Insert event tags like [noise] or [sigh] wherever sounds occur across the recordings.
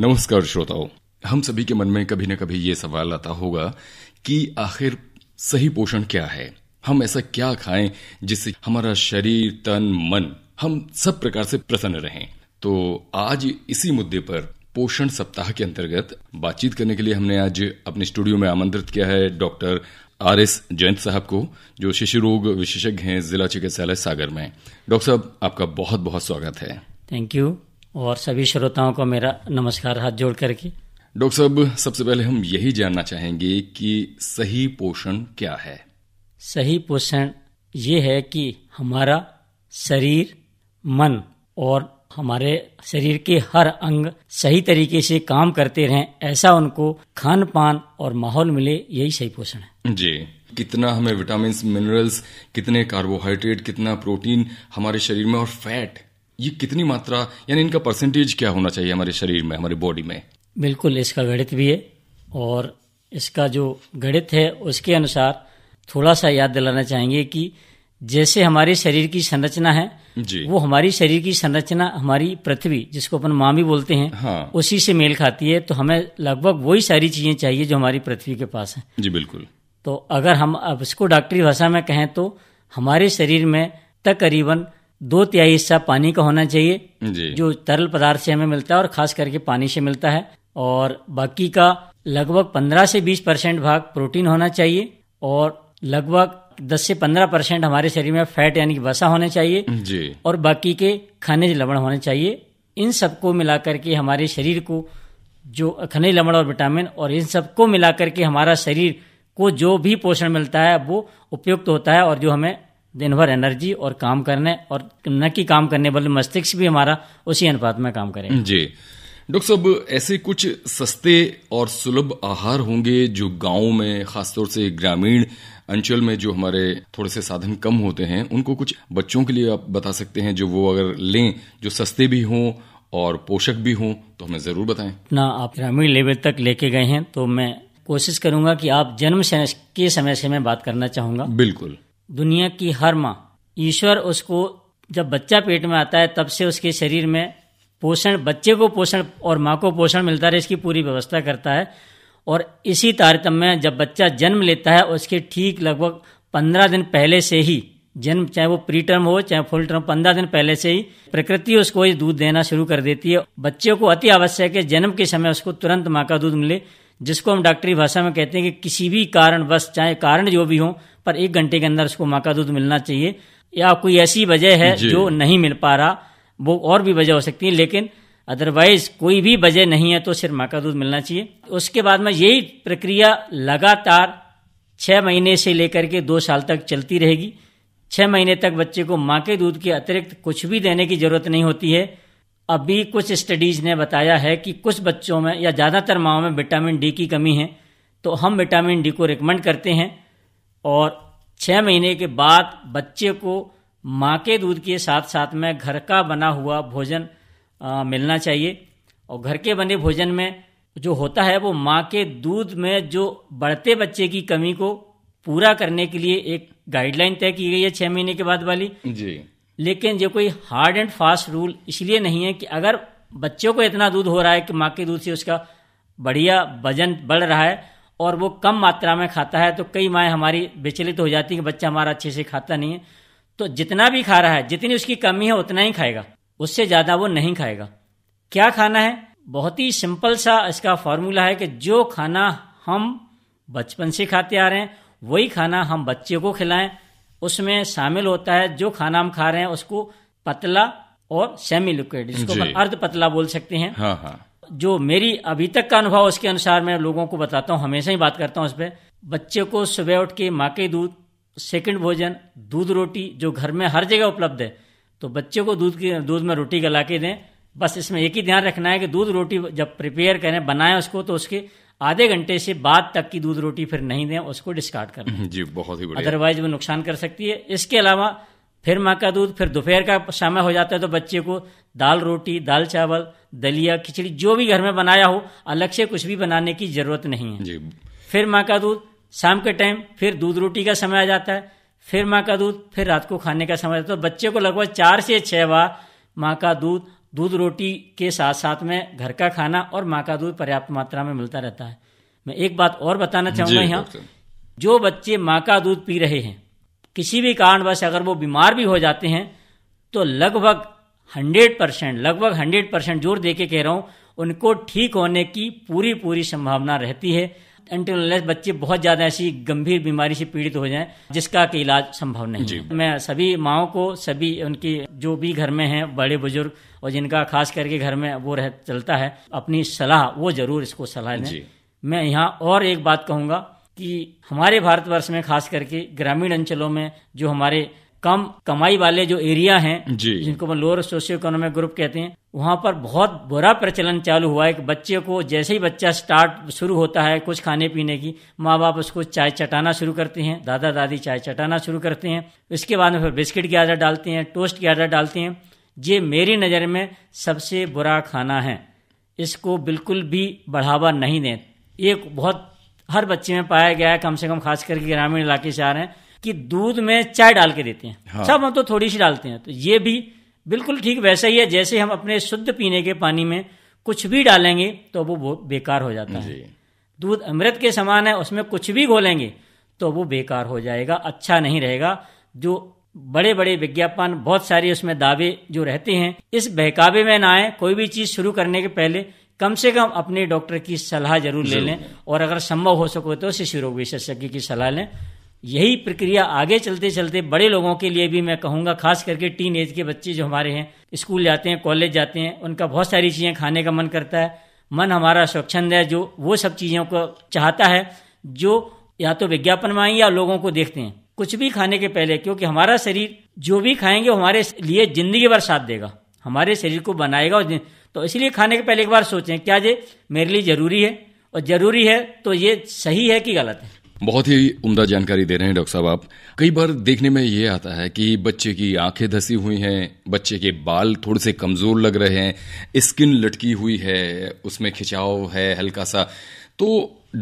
नमस्कार श्रोताओं हम सभी के मन में कभी न कभी ये सवाल आता होगा कि आखिर सही पोषण क्या है हम ऐसा क्या खाएं जिससे हमारा शरीर तन मन हम सब प्रकार से प्रसन्न रहें तो आज इसी मुद्दे पर पोषण सप्ताह के अंतर्गत बातचीत करने के लिए हमने आज अपने स्टूडियो में आमंत्रित किया है डॉक्टर आर एस जयंत साहब को जो शिशु रोग विशेषज्ञ हैं जिला चिकित्सालय सागर में डॉक्टर साहब आपका बहुत बहुत स्वागत है थैंक यू और सभी श्रोताओं को मेरा नमस्कार हाथ जोड़ करके डॉक्टर साहब सबसे पहले हम यही जानना चाहेंगे कि सही पोषण क्या है सही पोषण ये है कि हमारा शरीर मन और हमारे शरीर के हर अंग सही तरीके से काम करते रहें ऐसा उनको खान पान और माहौल मिले यही सही पोषण है जी कितना हमें विटामिन मिनरल्स कितने कार्बोहाइड्रेट कितना प्रोटीन हमारे शरीर में और फैट ये कितनी मात्रा यानी इनका परसेंटेज क्या होना चाहिए हमारे शरीर में हमारे बॉडी में बिल्कुल इसका गणित भी है और इसका जो गणित है उसके अनुसार थोड़ा सा याद दिलाना चाहेंगे कि जैसे हमारे शरीर की संरचना है जी। वो हमारी शरीर की संरचना हमारी पृथ्वी जिसको अपन मामी बोलते हैं हाँ। उसी से मेल खाती है तो हमें लगभग वही सारी चीजें चाहिए जो हमारी पृथ्वी के पास है जी बिल्कुल तो अगर हम अब इसको डॉक्टरी भाषा में कहें तो हमारे शरीर में तकरीबन दो तिहाई हिस्सा पानी का होना चाहिए जो तरल पदार्थ से हमें मिलता है और खास करके पानी से मिलता है और बाकी का लगभग 15 से 20 परसेंट भाग प्रोटीन होना चाहिए और लगभग 10 से 15 परसेंट हमारे शरीर में फैट यानी कि वसा होने चाहिए जी। और बाकी के खनिज लवण होने चाहिए इन सबको मिलाकर के हमारे शरीर को जो खनिज लवण और विटामिन और इन सबको मिलाकर के हमारा शरीर को जो भी पोषण मिलता है वो उपयुक्त होता है और जो हमें दिन भर एनर्जी और काम करने और न कि काम करने बल्कि मस्तिष्क भी हमारा उसी अनुपात में काम करे जी डॉक्टर साहब ऐसे कुछ सस्ते और सुलभ आहार होंगे जो गाँव में खासतौर से ग्रामीण अंचल में जो हमारे थोड़े से साधन कम होते हैं उनको कुछ बच्चों के लिए आप बता सकते हैं जो वो अगर लें जो सस्ते भी हों और पोषक भी हों तो हमें ज़रूर बताएं ना आप ग्रामीण लेवल तक लेके गए हैं तो मैं कोशिश करूंगा कि आप जन्म के समय से मैं बात करना चाहूंगा बिल्कुल दुनिया की हर माँ ईश्वर उसको जब बच्चा पेट में आता है तब से उसके शरीर में पोषण बच्चे को पोषण और माँ को पोषण मिलता रहे इसकी पूरी व्यवस्था करता है और इसी तारतम्य जब बच्चा जन्म लेता है उसके ठीक लगभग पंद्रह दिन पहले से ही जन्म चाहे वो प्री टर्म हो चाहे फुल टर्म पंद्रह दिन पहले से ही प्रकृति उसको दूध देना शुरू कर देती है बच्चे को अति आवश्यक है जन्म के समय उसको तुरंत माँ का दूध मिले जिसको हम डॉक्टरी भाषा में कहते हैं कि किसी भी कारण बस चाहे कारण जो भी हो पर एक घंटे के अंदर उसको माँ का दूध मिलना चाहिए या कोई ऐसी वजह है जो नहीं मिल पा रहा वो और भी वजह हो सकती है लेकिन अदरवाइज कोई भी वजह नहीं है तो सिर्फ माँ का दूध मिलना चाहिए उसके बाद में यही प्रक्रिया लगातार छः महीने से लेकर के दो साल तक चलती रहेगी छः महीने तक बच्चे को माँ के दूध के अतिरिक्त कुछ भी देने की ज़रूरत नहीं होती है अभी कुछ स्टडीज़ ने बताया है कि कुछ बच्चों में या ज़्यादातर माओ में विटामिन डी की कमी है तो हम विटामिन डी को रिकमेंड करते हैं और छः महीने के बाद बच्चे को माँ के दूध के साथ साथ में घर का बना हुआ भोजन आ, मिलना चाहिए और घर के बने भोजन में जो होता है वो माँ के दूध में जो बढ़ते बच्चे की कमी को पूरा करने के लिए एक गाइडलाइन तय की गई है छः महीने के बाद वाली जी लेकिन ये कोई हार्ड एंड फास्ट रूल इसलिए नहीं है कि अगर बच्चों को इतना दूध हो रहा है कि माँ के दूध से उसका बढ़िया वजन बढ़ रहा है और वो कम मात्रा में खाता है तो कई माएँ हमारी विचलित हो जाती हैं कि बच्चा हमारा अच्छे से खाता नहीं है तो जितना भी खा रहा है जितनी उसकी कमी है उतना ही खाएगा उससे ज़्यादा वो नहीं खाएगा क्या खाना है बहुत ही सिंपल सा इसका फॉर्मूला है कि जो खाना हम बचपन से खाते आ रहे हैं वही खाना हम बच्चे को खिलाएं उसमें शामिल होता है जो खाना हम खा रहे हैं उसको पतला और सेमी लिक्विड जिसको अर्ध पतला बोल सकते हैं हाँ हाँ। जो मेरी अभी तक का अनुभव उसके अनुसार मैं लोगों को बताता हूँ हमेशा ही बात करता हूँ उस पर बच्चे को सुबह उठ के माँ के दूध सेकंड भोजन दूध रोटी जो घर में हर जगह उपलब्ध है तो बच्चे को दूध की दूध में रोटी गला के दें बस इसमें एक ही ध्यान रखना है कि दूध रोटी जब प्रिपेयर करें बनाएं उसको तो उसके आधे घंटे से बाद तक की दूध रोटी फिर नहीं दें उसको डिस्कार्ड करें [laughs] जी बहुत ही अदरवाइज वो नुकसान कर सकती है इसके अलावा फिर माँ का दूध फिर दोपहर का समय हो जाता है तो बच्चे को दाल रोटी दाल चावल दलिया खिचड़ी जो भी घर में बनाया हो अलग से कुछ भी बनाने की ज़रूरत नहीं है जी फिर माँ का दूध शाम के टाइम फिर दूध रोटी का समय आ जाता है फिर माँ का दूध फिर रात को खाने का समय आता है तो बच्चे को लगभग चार से छह बार माँ का दूध दूध रोटी के साथ साथ में घर का खाना और माँ का दूध पर्याप्त मात्रा में मिलता रहता है मैं एक बात और बताना चाहूंगा यहाँ जो बच्चे माँ का दूध पी रहे हैं किसी भी कारणवश अगर वो बीमार भी हो जाते हैं तो लगभग हंड्रेड परसेंट लगभग हंड्रेड परसेंट जोर दे के कह रहा हूं उनको ठीक होने की पूरी पूरी संभावना रहती है एंटीनोलेस बच्चे बहुत ज़्यादा ऐसी गंभीर बीमारी से पीड़ित हो जाएं जिसका कि इलाज संभव नहीं है मैं सभी माओ को सभी उनकी जो भी घर में हैं बड़े बुजुर्ग और जिनका खास करके घर में वो रह चलता है अपनी सलाह वो ज़रूर इसको सलाह दें मैं यहाँ और एक बात कहूंगा कि हमारे भारतवर्ष में खास करके ग्रामीण अंचलों में जो हमारे कम कमाई वाले जो एरिया हैं जिनको हम लोअर सोशियो इकोनॉमिक ग्रुप कहते हैं वहाँ पर बहुत बुरा प्रचलन चालू हुआ है कि बच्चे को जैसे ही बच्चा स्टार्ट शुरू होता है कुछ खाने पीने की माँ बाप उसको चाय चटाना शुरू करते हैं दादा दादी चाय चटाना शुरू करते हैं इसके बाद में फिर बिस्किट की आदत डालते हैं टोस्ट की आदत डालते हैं ये मेरी नज़र में सबसे बुरा खाना है इसको बिल्कुल भी बढ़ावा नहीं दें एक बहुत हर बच्चे में पाया गया है कम से कम खास करके ग्रामीण इलाके से आ रहे हैं कि दूध में चाय डाल के देते हैं हाँ। सब हम तो मतलब थोड़ी सी डालते हैं तो ये भी बिल्कुल ठीक वैसा ही है जैसे हम अपने शुद्ध पीने के पानी में कुछ भी डालेंगे तो वो बहुत बेकार हो जाता है दूध अमृत के समान है उसमें कुछ भी घोलेंगे तो वो बेकार हो जाएगा अच्छा नहीं रहेगा जो बड़े बड़े विज्ञापन बहुत सारे उसमें दावे जो रहते हैं इस बहकावे में ना आए कोई भी चीज़ शुरू करने के पहले कम से कम अपने डॉक्टर की सलाह जरूर ले लें और अगर संभव हो सको तो शिशु रोग विशेषज्ञ की सलाह लें यही प्रक्रिया आगे चलते चलते बड़े लोगों के लिए भी मैं कहूंगा खास करके टीन एज के बच्चे जो हमारे हैं स्कूल जाते हैं कॉलेज जाते हैं उनका बहुत सारी चीज़ें खाने का मन करता है मन हमारा स्वच्छंद है जो वो सब चीज़ों को चाहता है जो या तो विज्ञापन में या लोगों को देखते हैं कुछ भी खाने के पहले क्योंकि हमारा शरीर जो भी खाएंगे हमारे लिए ज़िंदगी भर साथ देगा हमारे शरीर को बनाएगा और तो इसलिए खाने के पहले एक बार सोचें क्या ये मेरे लिए ज़रूरी है और ज़रूरी है तो ये सही है कि गलत है बहुत ही उम्दा जानकारी दे रहे हैं डॉक्टर साहब आप कई बार देखने में ये आता है कि बच्चे की आंखें धसी हुई हैं बच्चे के बाल थोड़े से कमजोर लग रहे हैं स्किन लटकी हुई है उसमें खिंचाव है हल्का सा तो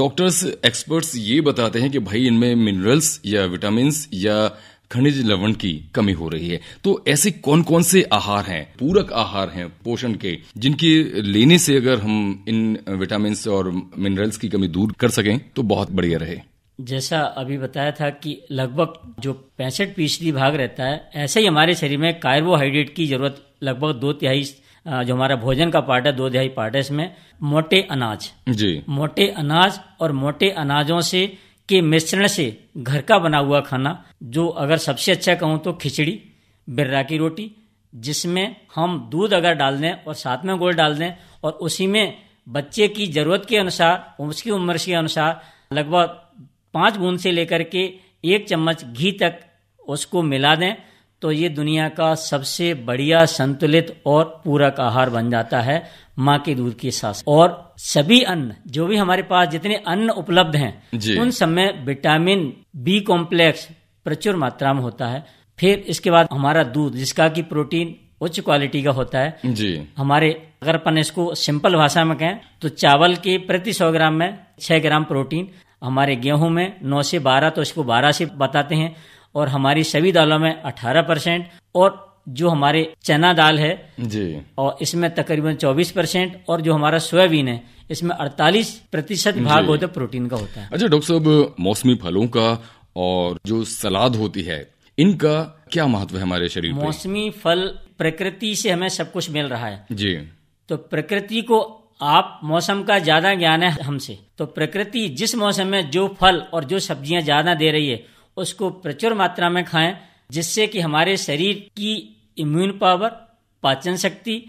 डॉक्टर्स एक्सपर्ट्स ये बताते हैं कि भाई इनमें मिनरल्स या विटामिन या खनिज लवण की कमी हो रही है तो ऐसे कौन कौन से आहार हैं पूरक आहार हैं पोषण के जिनके लेने से अगर हम इन विटामिन और मिनरल्स की कमी दूर कर सकें तो बहुत बढ़िया रहे जैसा अभी बताया था कि लगभग जो पैंसठ फीसदी भाग रहता है ऐसे ही हमारे शरीर में कार्बोहाइड्रेट की जरूरत लगभग दो तिहाई जो हमारा भोजन का पार्ट है दो तिहाई पार्ट है इसमें मोटे अनाज जी मोटे अनाज और मोटे अनाजों से के मिश्रण से घर का बना हुआ खाना जो अगर सबसे अच्छा कहूँ तो खिचड़ी बिर्रा की रोटी जिसमें हम दूध अगर डाल दें और साथ में गोल डाल दें और उसी में बच्चे की ज़रूरत के अनुसार उसकी उम्र के अनुसार लगभग पांच बूंद से लेकर के एक चम्मच घी तक उसको मिला दें तो ये दुनिया का सबसे बढ़िया संतुलित और पूरक आहार बन जाता है माँ के दूध के साथ और सभी अन्न जो भी हमारे पास जितने अन्न उपलब्ध हैं उन सब में विटामिन बी कॉम्प्लेक्स प्रचुर मात्रा में होता है फिर इसके बाद हमारा दूध जिसका की प्रोटीन उच्च क्वालिटी का होता है जी हमारे अगर अपन इसको सिंपल भाषा में कहें तो चावल के प्रति सौ ग्राम में छह ग्राम प्रोटीन हमारे गेहूं में नौ से बारह तो इसको बारह से बताते हैं और हमारी सभी दालों में अठारह परसेंट और जो हमारे चना दाल है जी और इसमें तकरीबन चौबीस परसेंट और जो हमारा सोयाबीन है इसमें अड़तालीस प्रतिशत भाग होता है प्रोटीन का होता है अच्छा डॉक्टर साहब मौसमी फलों का और जो सलाद होती है इनका क्या महत्व है हमारे शरीर मौसमी फल प्रकृति से हमें सब कुछ मिल रहा है जी तो प्रकृति को आप मौसम का ज्यादा ज्ञान है हमसे तो प्रकृति जिस मौसम में जो फल और जो सब्जियां ज्यादा दे रही है उसको प्रचुर मात्रा में खाएं जिससे कि हमारे शरीर की इम्यून पावर पाचन शक्ति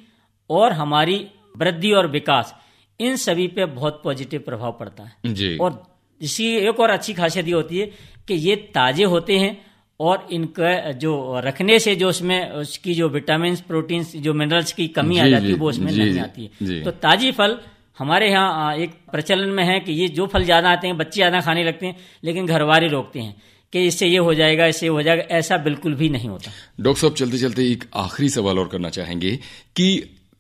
और हमारी वृद्धि और विकास इन सभी पे बहुत पॉजिटिव प्रभाव पड़ता है जी। और इसकी एक और अच्छी खासियत ये होती है कि ये ताजे होते हैं और इनका जो रखने से जो उसमें उसकी जो विटामिन प्रोटीन जो मिनरल्स की कमी आ जाती है वो उसमें नहीं आती है तो ताजी फल हमारे यहाँ एक प्रचलन में है कि ये जो फल ज़्यादा आते हैं बच्चे ज़्यादा खाने लगते हैं लेकिन घर वाले रोकते हैं कि इससे ये हो जाएगा इससे हो जाएगा ऐसा बिल्कुल भी नहीं होता डॉक्टर साहब चलते चलते एक आखिरी सवाल और करना चाहेंगे कि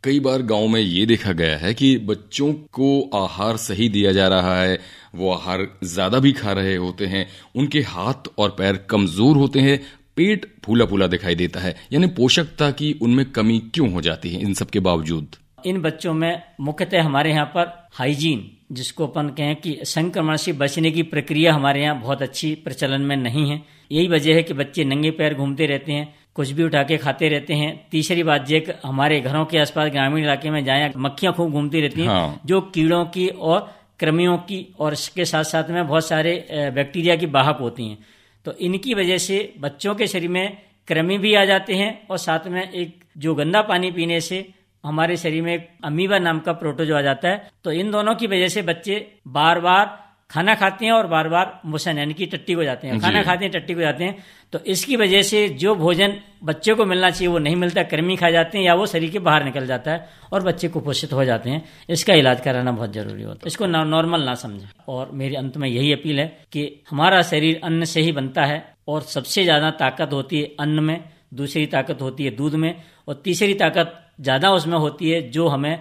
कई बार गांव में ये देखा गया है कि बच्चों को आहार सही दिया जा रहा है वो आहार ज्यादा भी खा रहे होते हैं उनके हाथ और पैर कमजोर होते हैं पेट फूला फूला दिखाई देता है यानी पोषकता की उनमें कमी क्यों हो जाती है इन सब के बावजूद इन बच्चों में मुख्यतः हमारे यहाँ पर हाइजीन जिसको अपन कहें कि संक्रमण से बचने की प्रक्रिया हमारे यहाँ बहुत अच्छी प्रचलन में नहीं है यही वजह है कि बच्चे नंगे पैर घूमते रहते हैं कुछ भी उठा के खाते रहते हैं तीसरी बात ये हमारे घरों के आसपास ग्रामीण इलाके में जाए मक्खियां खूब घूमती रहती हैं हाँ। जो कीड़ों की और कृमियों की और इसके साथ साथ में बहुत सारे बैक्टीरिया की बाहक होती हैं तो इनकी वजह से बच्चों के शरीर में कृमि भी आ जाते हैं और साथ में एक जो गंदा पानी पीने से हमारे शरीर में अमीबा नाम का प्रोटोजो आ जाता है तो इन दोनों की वजह से बच्चे बार बार खाना खाते हैं और बार बार मोशन यानी कि टट्टी को जाते हैं खाना खाते हैं टट्टी को जाते हैं तो इसकी वजह से जो भोजन बच्चे को मिलना चाहिए वो नहीं मिलता कृमि खा जाते हैं या वो शरीर के बाहर निकल जाता है और बच्चे कुपोषित हो जाते हैं इसका इलाज कराना बहुत जरूरी होता है इसको नॉर्मल ना समझे और मेरे अंत में यही अपील है कि हमारा शरीर अन्न से ही बनता है और सबसे ज़्यादा ताकत होती है अन्न में दूसरी ताकत होती है दूध में और तीसरी ताकत ज़्यादा उसमें होती है जो हमें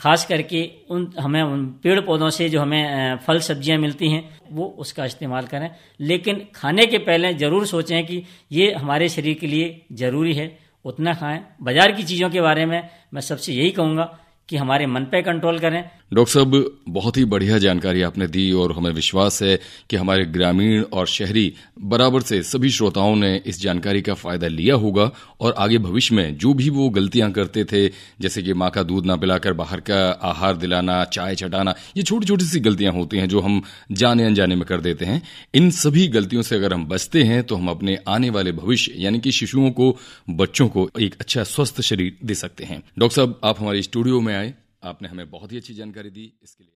खास करके उन हमें उन पेड़ पौधों से जो हमें फल सब्जियां मिलती हैं वो उसका इस्तेमाल करें लेकिन खाने के पहले ज़रूर सोचें कि ये हमारे शरीर के लिए ज़रूरी है उतना खाएं बाज़ार की चीज़ों के बारे में मैं सबसे यही कहूँगा कि हमारे मन पे कंट्रोल करें डॉक्टर साहब बहुत ही बढ़िया जानकारी आपने दी और हमें विश्वास है कि हमारे ग्रामीण और शहरी बराबर से सभी श्रोताओं ने इस जानकारी का फायदा लिया होगा और आगे भविष्य में जो भी वो गलतियां करते थे जैसे कि माँ का दूध ना पिलाकर बाहर का आहार दिलाना चाय चटाना ये छोटी छोटी सी गलतियां होती हैं जो हम जाने अनजाने में कर देते हैं इन सभी गलतियों से अगर हम बचते हैं तो हम अपने आने वाले भविष्य यानी कि शिशुओं को बच्चों को एक अच्छा स्वस्थ शरीर दे सकते हैं डॉक्टर साहब आप हमारे स्टूडियो में आए आपने हमें बहुत ही अच्छी जानकारी दी इसके लिए